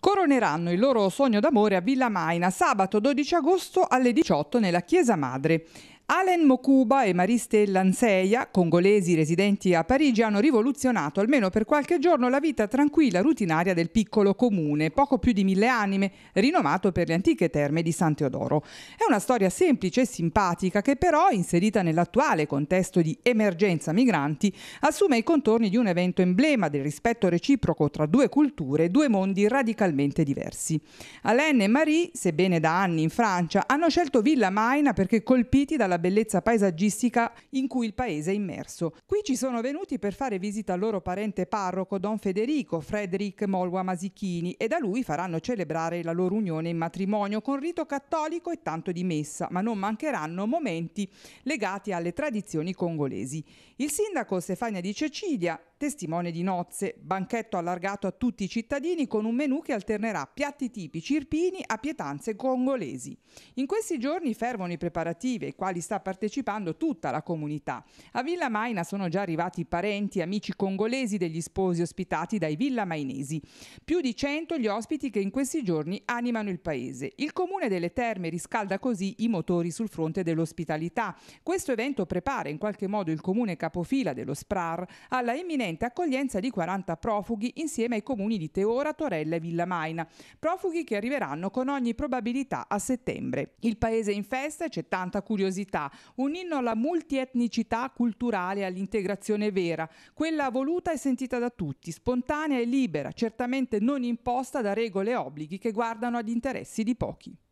coroneranno il loro sogno d'amore a Villa Maina sabato 12 agosto alle 18 nella Chiesa Madre. Alen Mokuba e Maristella Anseia, congolesi residenti a Parigi, hanno rivoluzionato almeno per qualche giorno la vita tranquilla, rutinaria del piccolo comune, poco più di mille anime, rinomato per le antiche terme di San Teodoro. È una storia semplice e simpatica che però, inserita nell'attuale contesto di emergenza migranti, assume i contorni di un evento emblema del rispetto reciproco tra due culture, due mondi radicalmente diversi. Alain e Marie, sebbene da anni in Francia, hanno scelto Villa Maina perché colpiti dalla bellezza paesaggistica in cui il paese è immerso. Qui ci sono venuti per fare visita al loro parente parroco Don Federico, Frederick Molwa Masichini, e da lui faranno celebrare la loro unione in matrimonio con rito cattolico e tanto di messa, ma non mancheranno momenti legati alle tradizioni congolesi. Il sindaco Stefania di Cecilia testimone di nozze, banchetto allargato a tutti i cittadini con un menù che alternerà piatti tipici irpini a pietanze congolesi. In questi giorni fervono i preparativi ai quali sta partecipando tutta la comunità. A Villa Maina sono già arrivati parenti, e amici congolesi degli sposi ospitati dai Villa Mainesi. Più di 100 gli ospiti che in questi giorni animano il paese. Il comune delle Terme riscalda così i motori sul fronte dell'ospitalità. Questo evento prepara in qualche modo il comune capofila dello SPRAR alla imminente imminente accoglienza di 40 profughi insieme ai comuni di Teora, Torella e Villa Villamaina, profughi che arriveranno con ogni probabilità a settembre. Il paese è in festa e c'è tanta curiosità, un inno alla multietnicità culturale e all'integrazione vera, quella voluta e sentita da tutti, spontanea e libera, certamente non imposta da regole e obblighi che guardano agli interessi di pochi.